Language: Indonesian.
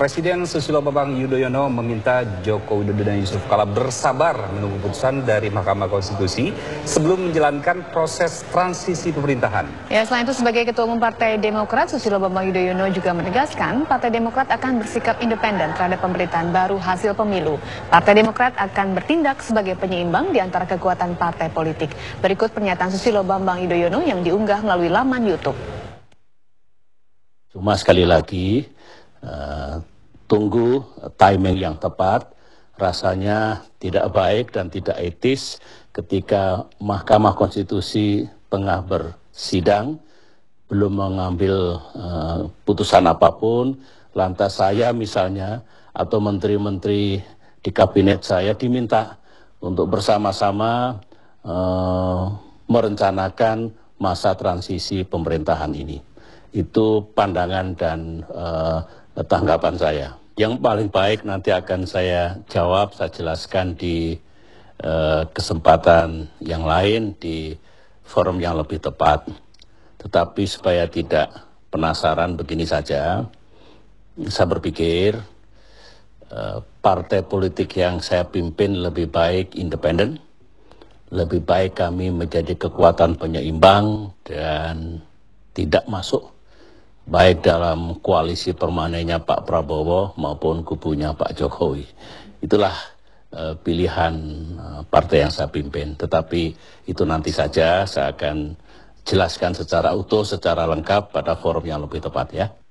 Presiden Susilo Bambang Yudhoyono meminta Joko Widodo dan Yusuf Kala bersabar menunggu putusan dari Mahkamah Konstitusi sebelum menjalankan proses transisi pemerintahan. Ya, selain itu sebagai Ketua Umum Partai Demokrat, Susilo Bambang Yudhoyono juga menegaskan Partai Demokrat akan bersikap independen terhadap pemerintahan baru hasil pemilu. Partai Demokrat akan bertindak sebagai penyeimbang di antara kekuatan partai politik. Berikut pernyataan Susilo Bambang Yudhoyono yang diunggah melalui laman YouTube. Cuma sekali lagi, Eh, tunggu timing yang tepat. Rasanya tidak baik dan tidak etis ketika Mahkamah Konstitusi tengah bersidang belum mengambil uh, putusan apapun. Lantas saya misalnya atau menteri-menteri di kabinet saya diminta untuk bersama-sama uh, merencanakan masa transisi pemerintahan ini. Itu pandangan dan uh, tanggapan saya. Yang paling baik nanti akan saya jawab, saya jelaskan di eh, kesempatan yang lain, di forum yang lebih tepat. Tetapi supaya tidak penasaran begini saja, saya berpikir eh, partai politik yang saya pimpin lebih baik independen, lebih baik kami menjadi kekuatan penyeimbang dan tidak masuk baik dalam koalisi permanennya Pak Prabowo maupun kubunya Pak Jokowi. Itulah uh, pilihan uh, partai yang saya pimpin. Tetapi itu nanti saja saya akan jelaskan secara utuh, secara lengkap pada forum yang lebih tepat ya.